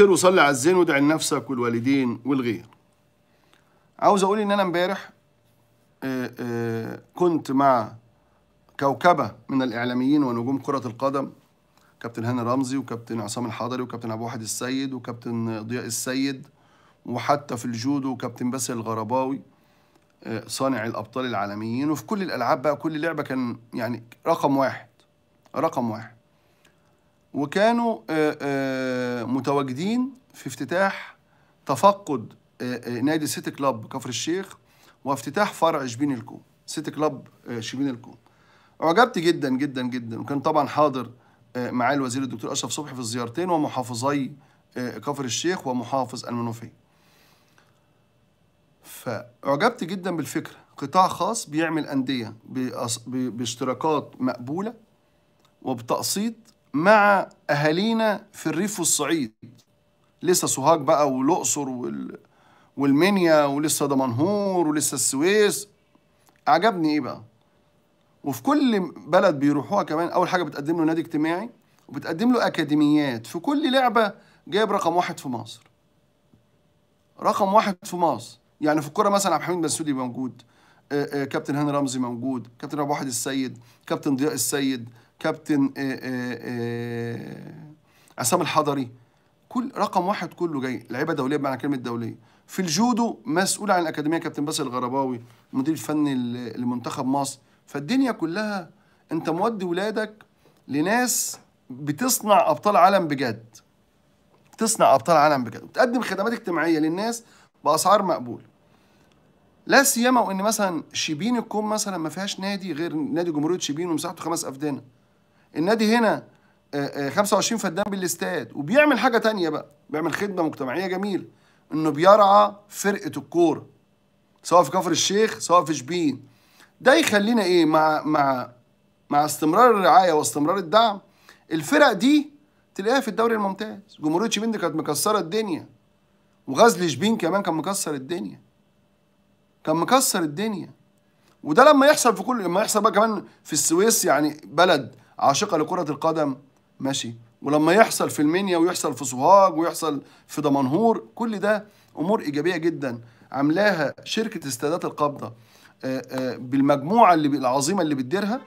خير وصلي على الزين وادعي لنفسك والوالدين والغير عاوز اقول ان انا امبارح آه، آه، كنت مع كوكبه من الاعلاميين ونجوم كره القدم كابتن هاني رمزي وكابتن عصام الحضري وكابتن ابو واحد السيد وكابتن ضياء السيد وحتى في الجودو كابتن باسل الغرباوي آه، صانع الابطال العالميين وفي كل الالعاب بقى كل لعبه كان يعني رقم واحد رقم واحد وكانوا آه، آه، متواجدين في افتتاح تفقد آه، نادي سيتي كلاب كفر الشيخ وافتتاح فرع شبين الكوم سيتي كلاب شبين الكوم اعجبت جدا جدا جدا وكان طبعا حاضر معالي الوزير الدكتور اشرف صبحي في الزيارتين ومحافظي كفر الشيخ ومحافظ المنوفيه فاعجبت جدا بالفكره قطاع خاص بيعمل انديه باشتراكات مقبوله وبتقسيط مع أهالينا في الريف والصعيد لسه سوهاج بقى والأقصر وال... والمنيا ولسه دمنهور ولسه السويس عجبني إيه بقى وفي كل بلد بيروحوها كمان أول حاجة بتقدم له نادي اجتماعي وبتقدم له أكاديميات في كل لعبة جايب رقم واحد في مصر رقم واحد في مصر يعني في الكرة مثلا عبد الحميد مسعودي موجود كابتن هاني رمزي موجود كابتن ابو واحد السيد كابتن ضياء السيد كابتن آه، آه، آه، عصام الحضري كل رقم واحد كله جاي لعيبه دوليه بمعنى كلمه دوليه في الجودو مسؤول عن الاكاديميه كابتن باسل الغرباوي المدير الفني لمنتخب مصر فالدنيا كلها انت مودي ولادك لناس بتصنع ابطال عالم بجد بتصنع ابطال عالم بجد وبتقدم خدمات اجتماعيه للناس باسعار مقبوله لا سيما وان مثلا شبين الكوم مثلا ما فيهاش نادي غير نادي جمهوريه شبين ومساحته خمس افدانه النادي هنا 25 آه، آه، فدان بالاستاد وبيعمل حاجه تانية بقى بيعمل خدمه مجتمعيه جميله انه بيرعى فرقه الكوره سواء في كفر الشيخ سواء في شبين ده يخلينا ايه مع مع مع استمرار الرعايه واستمرار الدعم الفرق دي تلاقيها في الدوري الممتاز جمهوريه شبين دي كانت مكسره الدنيا وغزل شبين كمان كان مكسر الدنيا كان مكسر الدنيا وده لما يحصل في كل لما يحصل بقى كمان في السويس يعني بلد عاشقة لكرة القدم ماشي ولما يحصل في المنيا ويحصل في سوهاج ويحصل في دمنهور كل ده امور ايجابيه جدا عاملاها شركه استادات القبضه آه، آه، بالمجموعه اللي العظيمه اللي بتديرها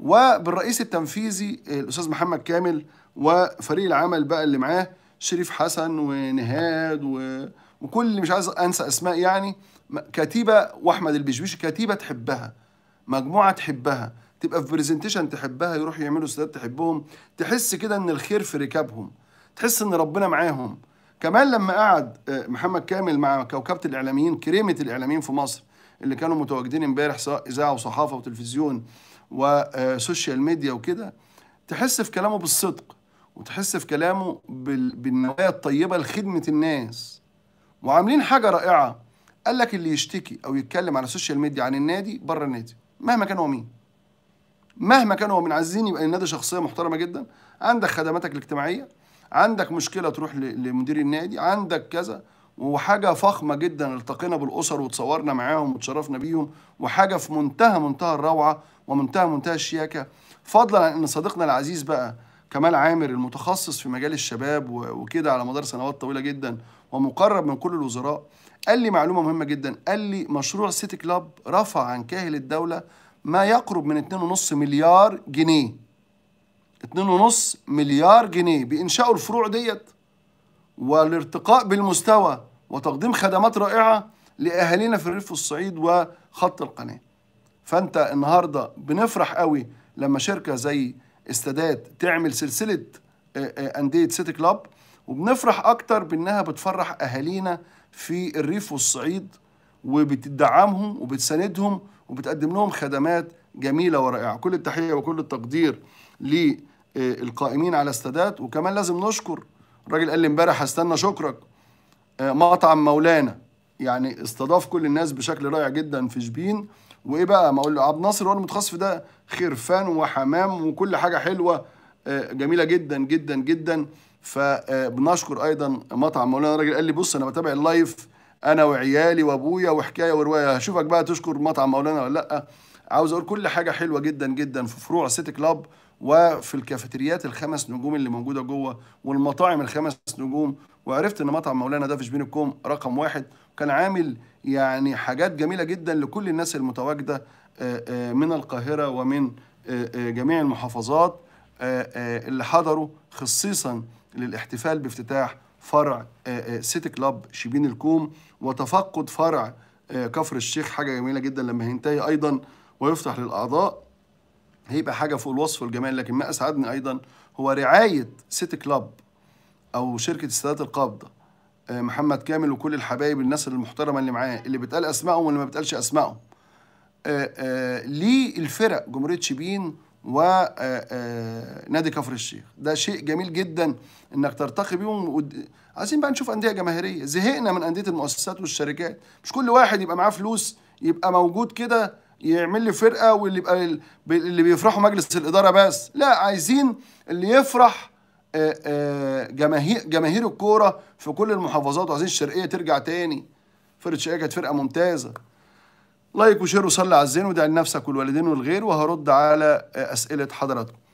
وبالرئيس التنفيذي آه، الاستاذ محمد كامل وفريق العمل بقى اللي معاه شريف حسن ونهاد و... وكل اللي مش عايز انسى اسماء يعني كتيبه واحمد البشبيشي كتيبه تحبها مجموعه تحبها تبقى في برزنتيشن تحبها يروح يعملوا استادات تحبهم تحس كده ان الخير في ركابهم تحس ان ربنا معاهم كمان لما قعد آه، محمد كامل مع كوكبه الاعلاميين كريمه الاعلاميين في مصر اللي كانوا متواجدين امبارح سواء اذاعه وصحافه وتلفزيون وسوشيال آه، ميديا وكده تحس في كلامه بالصدق وتحس في كلامه بالنوايا الطيبه لخدمه الناس وعاملين حاجه رائعه قال لك اللي يشتكي او يتكلم على السوشيال ميديا عن النادي بره النادي مهما كان هو مين مهما هو من عزين يبقى النادي شخصيه محترمه جدا عندك خدماتك الاجتماعيه عندك مشكله تروح لمدير النادي عندك كذا وحاجه فخمه جدا التقينا بالاسر وتصورنا معاهم وتشرفنا بيهم وحاجه في منتهى منتهى الروعه ومنتهى منتهى الشياكه فضلا عن ان صديقنا العزيز بقى كمال عامر المتخصص في مجال الشباب وكده على مدار سنوات طويله جدا ومقرب من كل الوزراء قال لي معلومه مهمه جدا قال لي مشروع سيتي كلاب رفع عن كاهل الدوله ما يقرب من 2.5 مليار جنيه 2.5 مليار جنيه بإنشاء الفروع ديت والارتقاء بالمستوى وتقديم خدمات رائعة لأهالينا في الريف والصعيد وخط القناة فأنت النهاردة بنفرح قوي لما شركة زي استادات تعمل سلسلة آه، آه، أندية سيتي كلاب وبنفرح أكتر بأنها بتفرح أهالينا في الريف والصعيد وبتدعمهم وبتساندهم وبتقدم لهم خدمات جميله ورائعه كل التحيه وكل التقدير للقائمين آه، على السادات وكمان لازم نشكر الراجل قال لي امبارح هستنى شكرك آه، مطعم مولانا يعني استضاف كل الناس بشكل رائع جدا في شبين وايه بقى ما اقول له عبد الناصر هو المتخصص في ده خرفان وحمام وكل حاجه حلوه آه، جميله جدا جدا جدا فبنشكر ايضا مطعم مولانا الراجل قال لي بص انا بتابع اللايف انا وعيالي وابويا وحكايه وروايه هشوفك بقى تشكر مطعم مولانا ولا لا عاوز اقول كل حاجه حلوه جدا جدا في فروع سيتي كلاب وفي الكافيتريات الخمس نجوم اللي موجوده جوه والمطاعم الخمس نجوم وعرفت ان مطعم مولانا ده في شبين الكوم رقم واحد كان عامل يعني حاجات جميله جدا لكل الناس المتواجده من القاهره ومن جميع المحافظات اللي حضروا خصيصا للاحتفال بافتتاح فرع سيتي آه، كلاب آه، شبين الكوم وتفقد فرع آه، كفر الشيخ حاجه جميله جدا لما هينتهي ايضا ويفتح للاعضاء هيبقى حاجه فوق الوصف والجمال لكن ما اسعدني ايضا هو رعايه سيتي كلاب او شركه السادات القابضه محمد كامل وكل الحبايب الناس المحترمه اللي معاه اللي بتقال اسمائهم واللي ما بتقالش اسمائهم ليه الفرق جمهوريه شبين ونادي آه، آه، كفر الشيخ ده شيء جميل جدا انك ترتقي بيهم عايزين بقى نشوف انديه جماهيريه زهقنا من انديه المؤسسات والشركات مش كل واحد يبقى معاه فلوس يبقى موجود كده يعمل لي فرقه واللي يبقى اللي بيفرحوا مجلس الاداره بس لا عايزين اللي يفرح آه، جماهير جماهير الكوره في كل المحافظات وعايزين الشرقيه ترجع تاني فرقه الشرقيه كانت فرقه ممتازه لايك وشير وصلي على الزين ودعي لنفسك والوالدين والغير وهرد على أسئلة حضراتكم